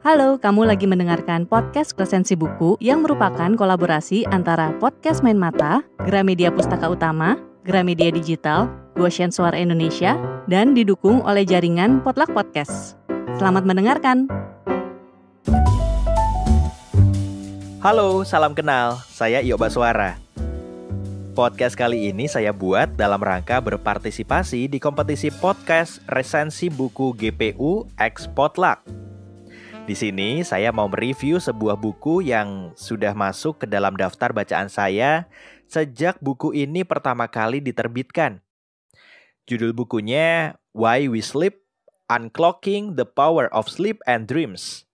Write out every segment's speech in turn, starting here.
Halo, kamu lagi nah. mendengarkan podcast Resensi Buku yang merupakan kolaborasi antara Podcast Main Mata, Gramedia Pustaka Utama, Gramedia Digital, Goshen Suara Indonesia, dan didukung oleh jaringan Potluck Podcast. Selamat mendengarkan. Halo, salam kenal. Saya Iyo Suara. Podcast kali ini saya buat dalam rangka berpartisipasi di kompetisi podcast resensi buku GPU X Potluck di sini saya mau mereview sebuah buku yang sudah masuk ke dalam daftar bacaan saya sejak buku ini pertama kali diterbitkan. Judul bukunya Why We Sleep: Unclocking the Power of Sleep and Dreams.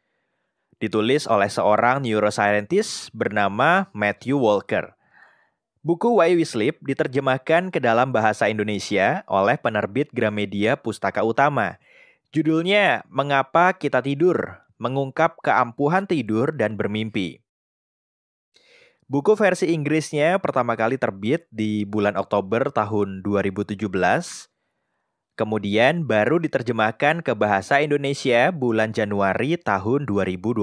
Ditulis oleh seorang neuroscientist bernama Matthew Walker. Buku Why We Sleep diterjemahkan ke dalam bahasa Indonesia oleh penerbit Gramedia Pustaka Utama. Judulnya Mengapa Kita Tidur mengungkap keampuhan tidur dan bermimpi. Buku versi Inggrisnya pertama kali terbit di bulan Oktober tahun 2017, kemudian baru diterjemahkan ke bahasa Indonesia bulan Januari tahun 2021.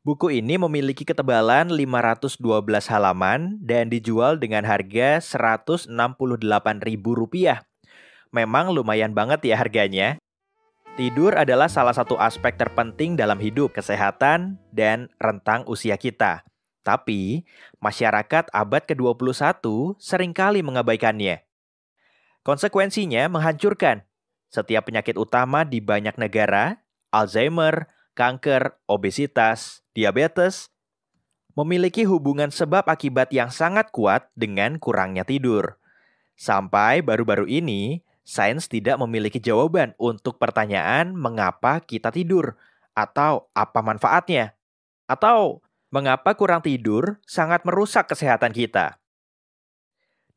Buku ini memiliki ketebalan 512 halaman dan dijual dengan harga Rp168.000. Memang lumayan banget ya harganya. Tidur adalah salah satu aspek terpenting dalam hidup, kesehatan, dan rentang usia kita. Tapi, masyarakat abad ke-21 seringkali mengabaikannya. Konsekuensinya menghancurkan. Setiap penyakit utama di banyak negara, Alzheimer, kanker, obesitas, diabetes, memiliki hubungan sebab akibat yang sangat kuat dengan kurangnya tidur. Sampai baru-baru ini, sains tidak memiliki jawaban untuk pertanyaan mengapa kita tidur atau apa manfaatnya atau mengapa kurang tidur sangat merusak kesehatan kita.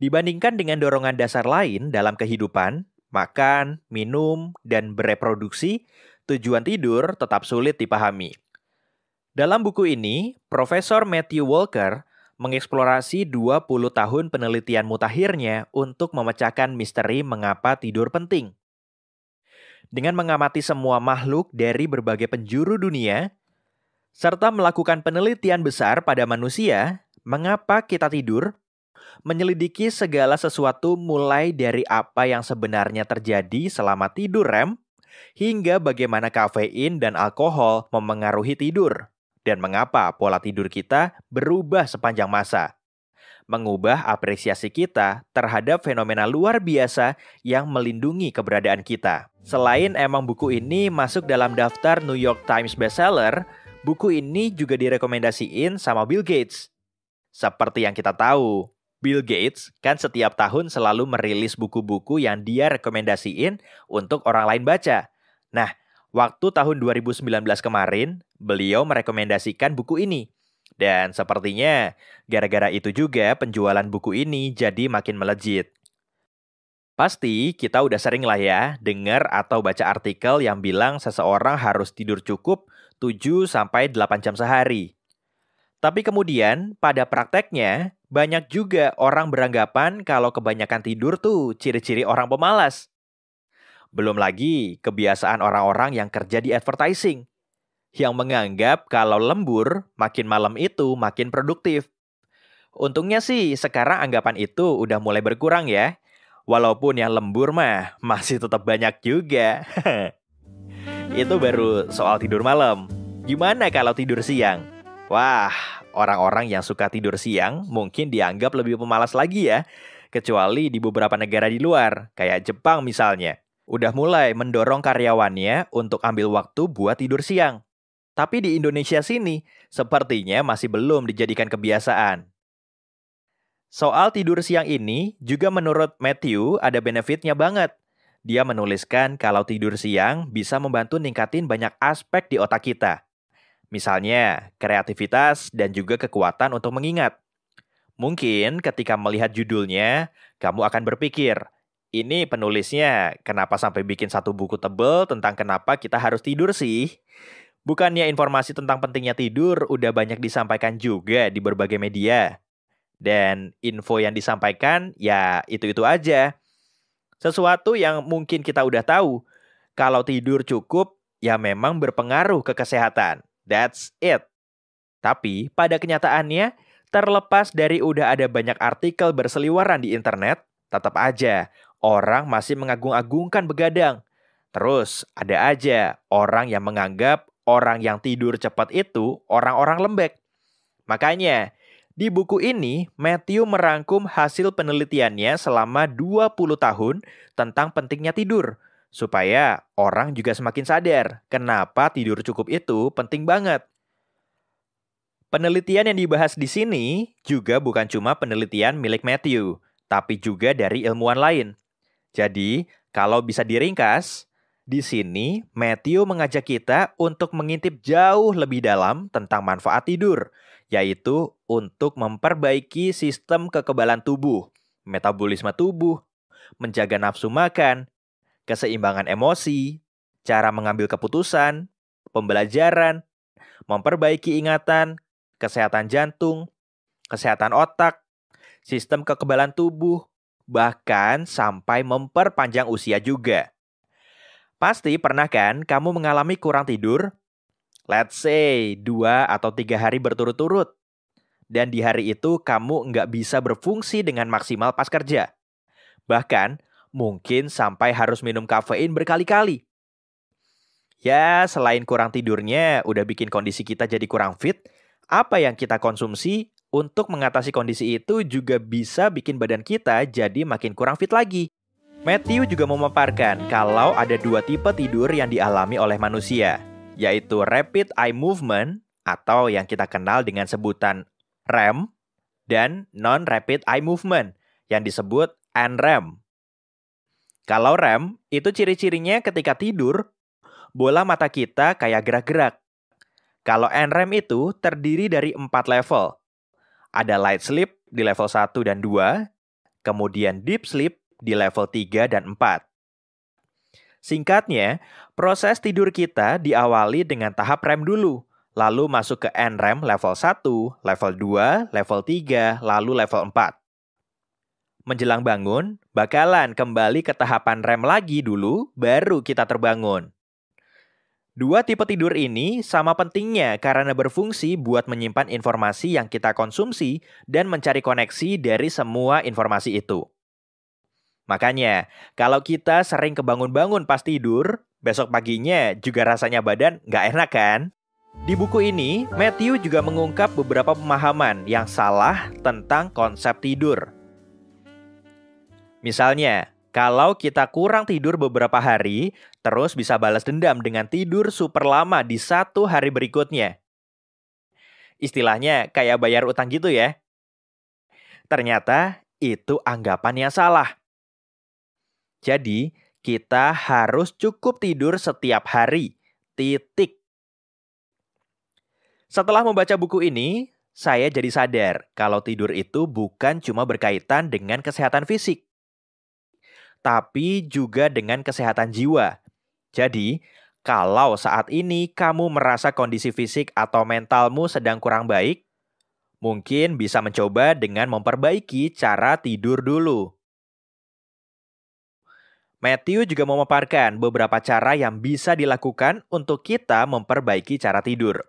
Dibandingkan dengan dorongan dasar lain dalam kehidupan, makan, minum, dan bereproduksi, tujuan tidur tetap sulit dipahami. Dalam buku ini, Profesor Matthew Walker mengeksplorasi 20 tahun penelitian mutakhirnya untuk memecahkan misteri mengapa tidur penting. Dengan mengamati semua makhluk dari berbagai penjuru dunia, serta melakukan penelitian besar pada manusia, mengapa kita tidur, menyelidiki segala sesuatu mulai dari apa yang sebenarnya terjadi selama tidur REM, hingga bagaimana kafein dan alkohol memengaruhi tidur dan mengapa pola tidur kita berubah sepanjang masa. Mengubah apresiasi kita terhadap fenomena luar biasa yang melindungi keberadaan kita. Selain emang buku ini masuk dalam daftar New York Times bestseller, buku ini juga direkomendasiin sama Bill Gates. Seperti yang kita tahu, Bill Gates kan setiap tahun selalu merilis buku-buku yang dia rekomendasiin untuk orang lain baca. Nah, Waktu tahun 2019 kemarin, beliau merekomendasikan buku ini. Dan sepertinya, gara-gara itu juga penjualan buku ini jadi makin melejit. Pasti kita udah sering lah ya dengar atau baca artikel yang bilang seseorang harus tidur cukup 7 sampai 8 jam sehari. Tapi kemudian pada prakteknya banyak juga orang beranggapan kalau kebanyakan tidur tuh ciri-ciri orang pemalas. Belum lagi kebiasaan orang-orang yang kerja di advertising yang menganggap kalau lembur makin malam itu makin produktif. Untungnya sih sekarang anggapan itu udah mulai berkurang ya. Walaupun yang lembur mah masih tetap banyak juga. itu baru soal tidur malam. Gimana kalau tidur siang? Wah, orang-orang yang suka tidur siang mungkin dianggap lebih pemalas lagi ya. Kecuali di beberapa negara di luar, kayak Jepang misalnya udah mulai mendorong karyawannya untuk ambil waktu buat tidur siang. Tapi di Indonesia sini, sepertinya masih belum dijadikan kebiasaan. Soal tidur siang ini juga menurut Matthew ada benefitnya banget. Dia menuliskan kalau tidur siang bisa membantu ningkatin banyak aspek di otak kita. Misalnya, kreativitas dan juga kekuatan untuk mengingat. Mungkin ketika melihat judulnya, kamu akan berpikir, ini penulisnya kenapa sampai bikin satu buku tebel tentang kenapa kita harus tidur sih? Bukannya informasi tentang pentingnya tidur udah banyak disampaikan juga di berbagai media. Dan info yang disampaikan ya itu-itu aja. Sesuatu yang mungkin kita udah tahu. Kalau tidur cukup ya memang berpengaruh ke kesehatan. That's it. Tapi pada kenyataannya terlepas dari udah ada banyak artikel berseliweran di internet, tetap aja orang masih mengagung-agungkan begadang. Terus ada aja orang yang menganggap orang yang tidur cepat itu orang-orang lembek. Makanya, di buku ini, Matthew merangkum hasil penelitiannya selama 20 tahun tentang pentingnya tidur, supaya orang juga semakin sadar kenapa tidur cukup itu penting banget. Penelitian yang dibahas di sini juga bukan cuma penelitian milik Matthew, tapi juga dari ilmuwan lain. Jadi, kalau bisa diringkas, di sini Matthew mengajak kita untuk mengintip jauh lebih dalam tentang manfaat tidur, yaitu untuk memperbaiki sistem kekebalan tubuh, metabolisme tubuh, menjaga nafsu makan, keseimbangan emosi, cara mengambil keputusan, pembelajaran, memperbaiki ingatan, kesehatan jantung, kesehatan otak, sistem kekebalan tubuh, bahkan sampai memperpanjang usia juga. Pasti pernah kan kamu mengalami kurang tidur? Let's say dua atau tiga hari berturut-turut. Dan di hari itu kamu nggak bisa berfungsi dengan maksimal pas kerja. Bahkan mungkin sampai harus minum kafein berkali-kali. Ya, selain kurang tidurnya udah bikin kondisi kita jadi kurang fit, apa yang kita konsumsi untuk mengatasi kondisi itu juga bisa bikin badan kita jadi makin kurang fit lagi. Matthew juga memaparkan kalau ada dua tipe tidur yang dialami oleh manusia, yaitu rapid eye movement atau yang kita kenal dengan sebutan REM dan non-rapid eye movement yang disebut NREM. Kalau REM, itu ciri-cirinya ketika tidur, bola mata kita kayak gerak-gerak. Kalau NREM itu terdiri dari empat level – ada light sleep di level 1 dan 2, kemudian deep sleep di level 3 dan 4. Singkatnya, proses tidur kita diawali dengan tahap REM dulu, lalu masuk ke NREM level 1, level 2, level 3, lalu level 4. Menjelang bangun, bakalan kembali ke tahapan REM lagi dulu, baru kita terbangun. Dua tipe tidur ini sama pentingnya karena berfungsi buat menyimpan informasi yang kita konsumsi dan mencari koneksi dari semua informasi itu. Makanya, kalau kita sering kebangun-bangun pas tidur, besok paginya juga rasanya badan nggak enak kan? Di buku ini, Matthew juga mengungkap beberapa pemahaman yang salah tentang konsep tidur. Misalnya, kalau kita kurang tidur beberapa hari, terus bisa balas dendam dengan tidur super lama di satu hari berikutnya. Istilahnya kayak bayar utang gitu ya. Ternyata itu anggapan yang salah. Jadi, kita harus cukup tidur setiap hari. Titik. Setelah membaca buku ini, saya jadi sadar kalau tidur itu bukan cuma berkaitan dengan kesehatan fisik, tapi juga dengan kesehatan jiwa. Jadi, kalau saat ini kamu merasa kondisi fisik atau mentalmu sedang kurang baik, mungkin bisa mencoba dengan memperbaiki cara tidur dulu. Matthew juga memaparkan beberapa cara yang bisa dilakukan untuk kita memperbaiki cara tidur.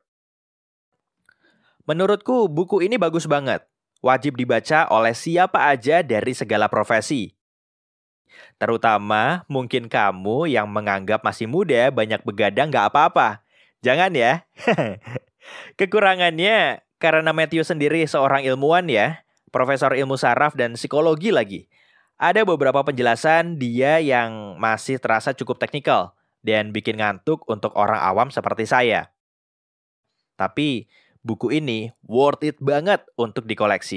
Menurutku, buku ini bagus banget. Wajib dibaca oleh siapa aja dari segala profesi. Terutama mungkin kamu yang menganggap masih muda banyak begadang gak apa-apa. Jangan ya. Kekurangannya karena Matthew sendiri seorang ilmuwan ya, profesor ilmu saraf dan psikologi lagi. Ada beberapa penjelasan dia yang masih terasa cukup teknikal dan bikin ngantuk untuk orang awam seperti saya. Tapi buku ini worth it banget untuk dikoleksi.